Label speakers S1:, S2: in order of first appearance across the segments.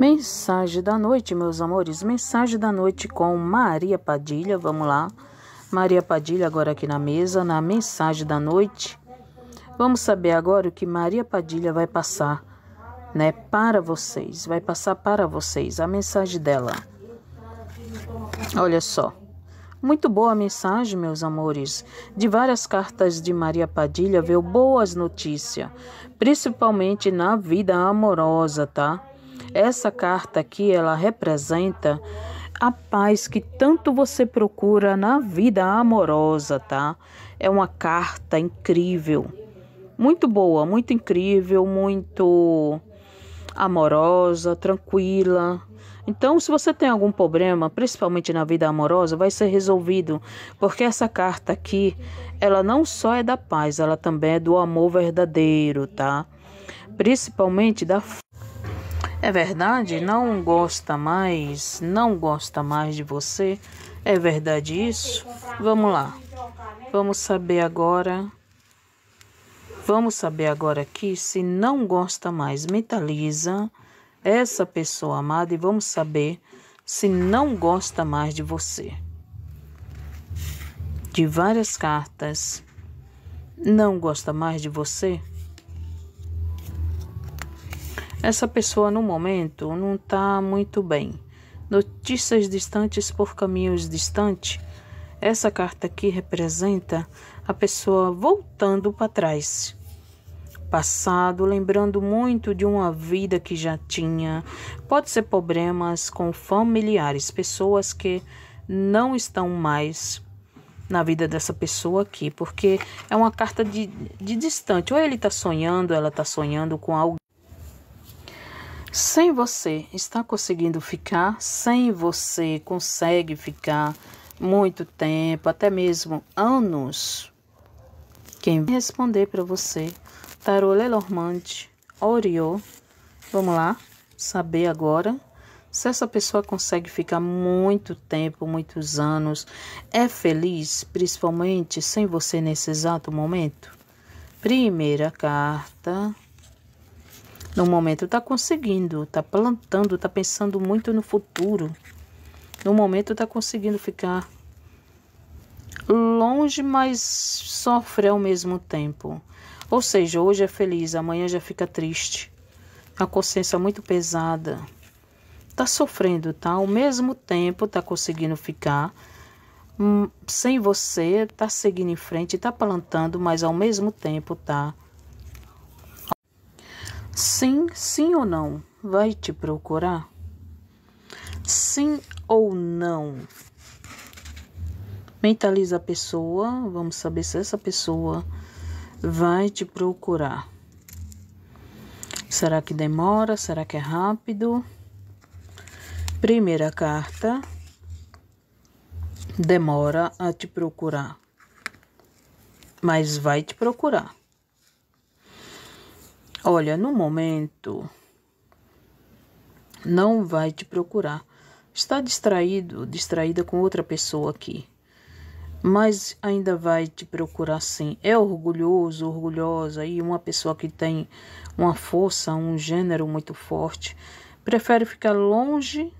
S1: Mensagem da noite, meus amores. Mensagem da noite com Maria Padilha. Vamos lá. Maria Padilha agora aqui na mesa, na mensagem da noite. Vamos saber agora o que Maria Padilha vai passar, né, para vocês. Vai passar para vocês a mensagem dela. Olha só. Muito boa mensagem, meus amores. De várias cartas de Maria Padilha veio boas notícias, principalmente na vida amorosa, tá? Essa carta aqui, ela representa a paz que tanto você procura na vida amorosa, tá? É uma carta incrível. Muito boa, muito incrível, muito amorosa, tranquila. Então, se você tem algum problema, principalmente na vida amorosa, vai ser resolvido, porque essa carta aqui, ela não só é da paz, ela também é do amor verdadeiro, tá? Principalmente da é verdade? Não gosta mais? Não gosta mais de você? É verdade isso? Vamos lá. Vamos saber agora. Vamos saber agora aqui se não gosta mais. Mentaliza essa pessoa amada e vamos saber se não gosta mais de você. De várias cartas. Não gosta mais de você? Essa pessoa no momento não está muito bem. Notícias distantes por caminhos distantes. Essa carta aqui representa a pessoa voltando para trás. Passado, lembrando muito de uma vida que já tinha. Pode ser problemas com familiares, pessoas que não estão mais na vida dessa pessoa aqui, porque é uma carta de, de distante. Ou ele está sonhando, ela está sonhando com alguém. Sem você está conseguindo ficar, sem você consegue ficar muito tempo, até mesmo anos. Quem vai responder para você? Tarô Lenormand, Oriô. Vamos lá, saber agora se essa pessoa consegue ficar muito tempo, muitos anos, é feliz, principalmente sem você nesse exato momento? Primeira carta. No momento está conseguindo, está plantando, está pensando muito no futuro. No momento está conseguindo ficar longe, mas sofre ao mesmo tempo. Ou seja, hoje é feliz, amanhã já fica triste. A consciência é muito pesada. Tá sofrendo, tá? Ao mesmo tempo tá conseguindo ficar hum, sem você, tá seguindo em frente, tá plantando, mas ao mesmo tempo tá Sim, sim ou não, vai te procurar? Sim ou não? Mentaliza a pessoa, vamos saber se essa pessoa vai te procurar. Será que demora? Será que é rápido? Primeira carta, demora a te procurar, mas vai te procurar. Olha, no momento não vai te procurar. Está distraído, distraída com outra pessoa aqui. Mas ainda vai te procurar sim. É orgulhoso, orgulhosa e uma pessoa que tem uma força, um gênero muito forte. Prefere ficar longe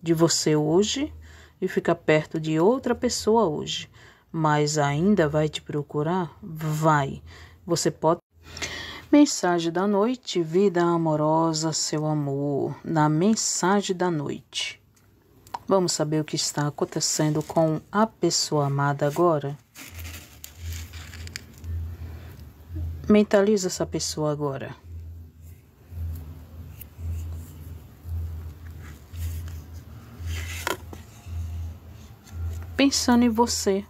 S1: de você hoje e ficar perto de outra pessoa hoje. Mas ainda vai te procurar? Vai. Você pode Mensagem da noite, vida amorosa, seu amor, na mensagem da noite. Vamos saber o que está acontecendo com a pessoa amada agora? Mentaliza essa pessoa agora. Pensando em você.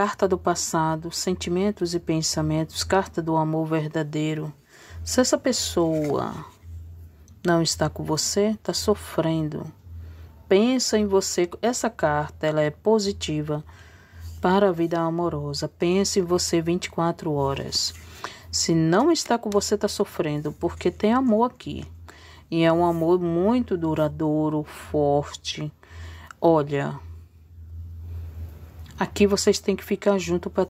S1: Carta do passado, sentimentos e pensamentos, carta do amor verdadeiro. Se essa pessoa não está com você, está sofrendo. Pensa em você. Essa carta ela é positiva para a vida amorosa. Pense em você 24 horas. Se não está com você, está sofrendo, porque tem amor aqui. E é um amor muito duradouro, forte. Olha, Aqui vocês têm que ficar junto para